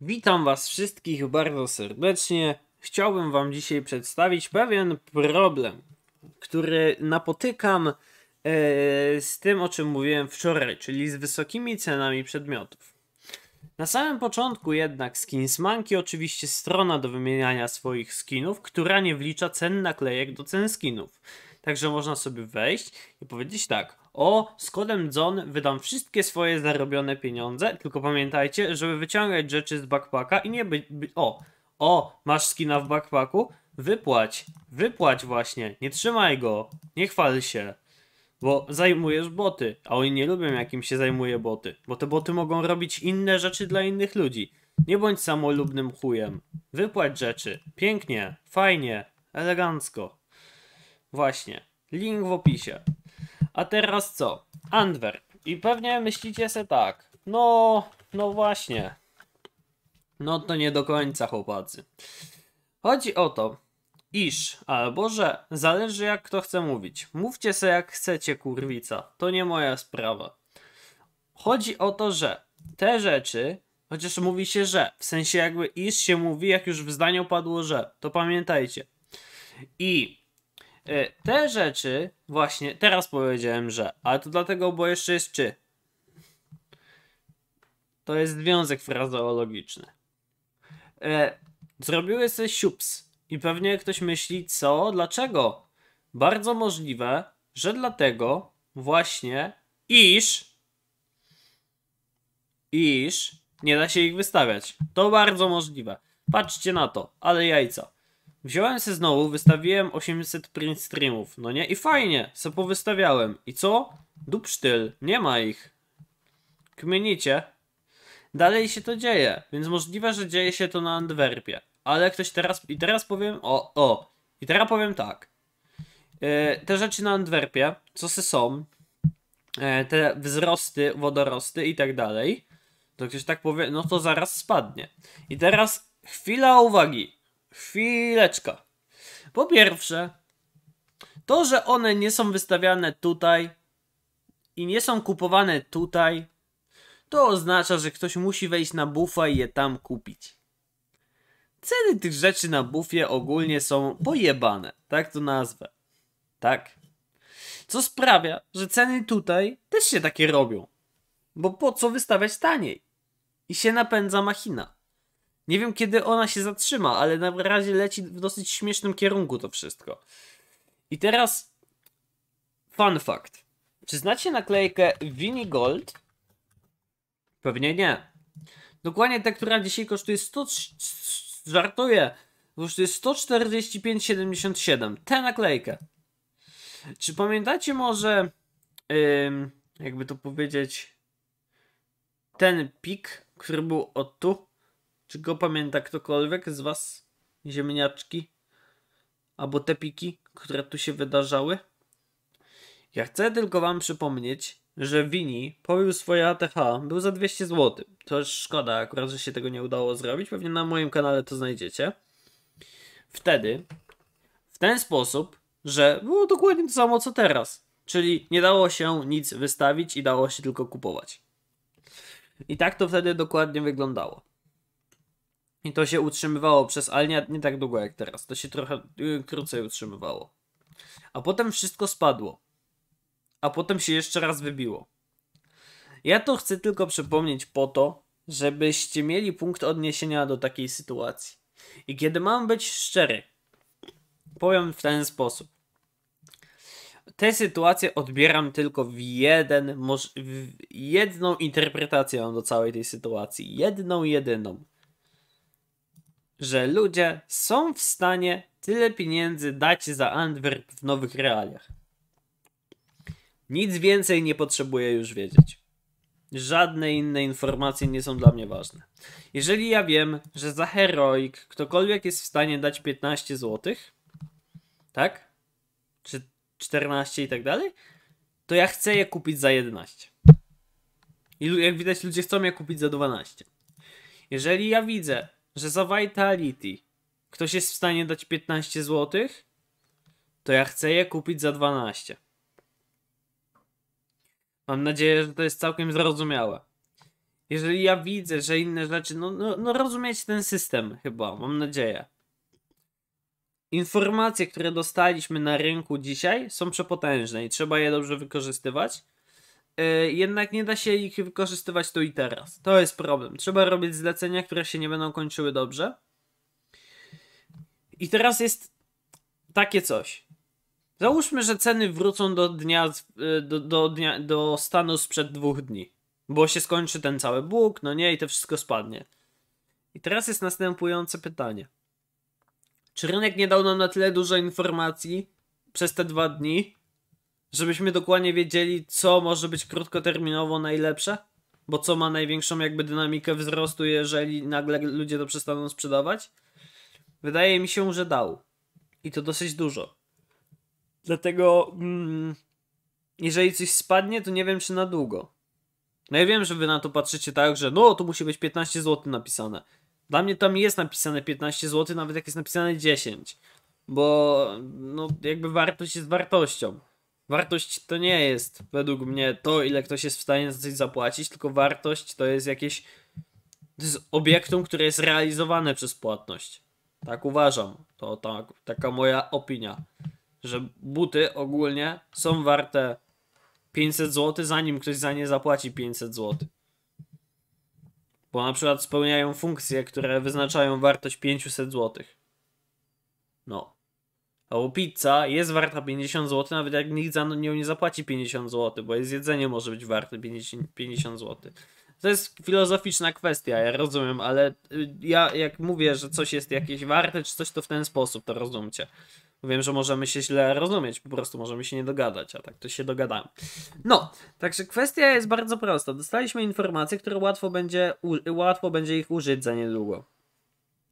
Witam Was wszystkich bardzo serdecznie. Chciałbym Wam dzisiaj przedstawić pewien problem, który napotykam e, z tym, o czym mówiłem wczoraj, czyli z wysokimi cenami przedmiotów. Na samym początku jednak Skinsmanki oczywiście strona do wymieniania swoich skinów, która nie wlicza cen naklejek do cen skinów. Także można sobie wejść i powiedzieć tak. O, z kodem John wydam wszystkie swoje zarobione pieniądze, tylko pamiętajcie, żeby wyciągać rzeczy z backpacka i nie być... By, o, o, masz skina w backpacku? Wypłać, wypłać właśnie, nie trzymaj go, nie chwal się bo zajmujesz boty, a oni nie lubią jakim się zajmuje boty, bo te boty mogą robić inne rzeczy dla innych ludzi. Nie bądź samolubnym chujem. Wypłać rzeczy. Pięknie, fajnie, elegancko. Właśnie. Link w opisie. A teraz co? Antwerp. I pewnie myślicie se tak. No, no właśnie. No to nie do końca, chłopacy. Chodzi o to, iż albo że, zależy jak kto chce mówić. Mówcie se jak chcecie, kurwica. To nie moja sprawa. Chodzi o to, że te rzeczy, chociaż mówi się że, w sensie jakby iż się mówi, jak już w zdaniu padło że, to pamiętajcie. I E, te rzeczy właśnie teraz powiedziałem, że, ale to dlatego, bo jeszcze jest czy. To jest związek frazeologiczny. E, zrobiły sobie siups i pewnie ktoś myśli, co, dlaczego? Bardzo możliwe, że dlatego właśnie, iż iż nie da się ich wystawiać. To bardzo możliwe. Patrzcie na to, ale jajca. Wziąłem se znowu, wystawiłem 800 print streamów, no nie? I fajnie, se powystawiałem. I co? Dupsztyl, nie ma ich. Kmienicie. Dalej się to dzieje, więc możliwe, że dzieje się to na Antwerpie. Ale ktoś teraz, i teraz powiem, o, o, i teraz powiem tak. E, te rzeczy na Antwerpie, co se są, e, te wzrosty, wodorosty i tak dalej, to ktoś tak powie, no to zaraz spadnie. I teraz chwila uwagi Chwileczka. Po pierwsze, to, że one nie są wystawiane tutaj i nie są kupowane tutaj, to oznacza, że ktoś musi wejść na bufę i je tam kupić. Ceny tych rzeczy na bufie ogólnie są pojebane, tak to nazwę. Tak. Co sprawia, że ceny tutaj też się takie robią. Bo po co wystawiać taniej? I się napędza machina. Nie wiem, kiedy ona się zatrzyma, ale na razie leci w dosyć śmiesznym kierunku to wszystko. I teraz fun fact. Czy znacie naklejkę Vini Gold? Pewnie nie. Dokładnie ta, która dzisiaj kosztuje 100... Żartuję. Kosztuje 145,77. Tę naklejkę. Czy pamiętacie może... jakby to powiedzieć... Ten pik, który był od tu? Czy go pamięta ktokolwiek z was? Ziemniaczki? Albo te piki, które tu się wydarzały? Ja chcę tylko wam przypomnieć, że Wini pobił swoje ATH, był za 200 zł. To szkoda akurat, że się tego nie udało zrobić, pewnie na moim kanale to znajdziecie. Wtedy, w ten sposób, że było dokładnie to samo co teraz. Czyli nie dało się nic wystawić i dało się tylko kupować. I tak to wtedy dokładnie wyglądało. I to się utrzymywało przez, ale nie, nie tak długo jak teraz. To się trochę y, krócej utrzymywało. A potem wszystko spadło. A potem się jeszcze raz wybiło. Ja to chcę tylko przypomnieć po to, żebyście mieli punkt odniesienia do takiej sytuacji. I kiedy mam być szczery, powiem w ten sposób. Tę sytuację odbieram tylko w jeden, może w jedną interpretację do całej tej sytuacji. Jedną, jedyną że ludzie są w stanie tyle pieniędzy dać za Antwerp w nowych realiach. Nic więcej nie potrzebuję już wiedzieć. Żadne inne informacje nie są dla mnie ważne. Jeżeli ja wiem, że za heroik ktokolwiek jest w stanie dać 15 zł, tak? Czy 14 i tak dalej, to ja chcę je kupić za 11. I jak widać, ludzie chcą je kupić za 12. Jeżeli ja widzę, że za Vitality ktoś jest w stanie dać 15 zł, to ja chcę je kupić za 12. Mam nadzieję, że to jest całkiem zrozumiałe. Jeżeli ja widzę, że inne rzeczy, no, no, no rozumieć ten system chyba, mam nadzieję. Informacje, które dostaliśmy na rynku dzisiaj są przepotężne i trzeba je dobrze wykorzystywać. E, jednak nie da się ich wykorzystywać tu i teraz. To jest problem. Trzeba robić zlecenia, które się nie będą kończyły dobrze. I teraz jest takie coś. Załóżmy, że ceny wrócą do dnia, e, do, do, dnia, do stanu sprzed dwóch dni, bo się skończy ten cały bóg, no nie, i to wszystko spadnie. I teraz jest następujące pytanie. Czy rynek nie dał nam na tyle dużo informacji przez te dwa dni, żebyśmy dokładnie wiedzieli, co może być krótkoterminowo najlepsze, bo co ma największą jakby dynamikę wzrostu, jeżeli nagle ludzie to przestaną sprzedawać? Wydaje mi się, że dał. I to dosyć dużo. Dlatego, mm, jeżeli coś spadnie, to nie wiem, czy na długo. No ja wiem, że wy na to patrzycie tak, że no, tu musi być 15 zł napisane. Dla mnie tam jest napisane 15 zł, nawet jak jest napisane 10. Bo, no, jakby wartość jest wartością. Wartość to nie jest według mnie to, ile ktoś jest w stanie za coś zapłacić, tylko wartość to jest jakieś. To jest obiektum, które jest realizowane przez płatność. Tak uważam. To tak, taka moja opinia. Że buty ogólnie są warte 500 zł, zanim ktoś za nie zapłaci 500 zł. Bo na przykład spełniają funkcje, które wyznaczają wartość 500 zł. No. Albo pizza jest warta 50 zł, nawet jak nikt za nią nie zapłaci 50 zł, bo jest jedzenie może być warte 50, 50 zł. To jest filozoficzna kwestia, ja rozumiem, ale y, ja jak mówię, że coś jest jakieś warte, czy coś to w ten sposób, to rozumcie. Wiem, że możemy się źle rozumieć, po prostu możemy się nie dogadać, a tak to się dogadam No, także kwestia jest bardzo prosta. Dostaliśmy informacje, które łatwo będzie, łatwo będzie ich użyć za niedługo.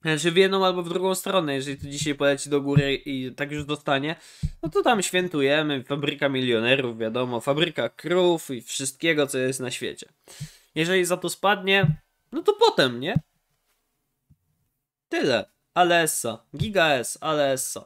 Znaczy w jedną albo w drugą stronę, jeżeli to dzisiaj poleci do góry i tak już dostanie, no to tam świętujemy, fabryka milionerów, wiadomo, fabryka krów i wszystkiego, co jest na świecie. Jeżeli za to spadnie, no to potem, nie? Tyle. Alessa. Giga S. Alessa.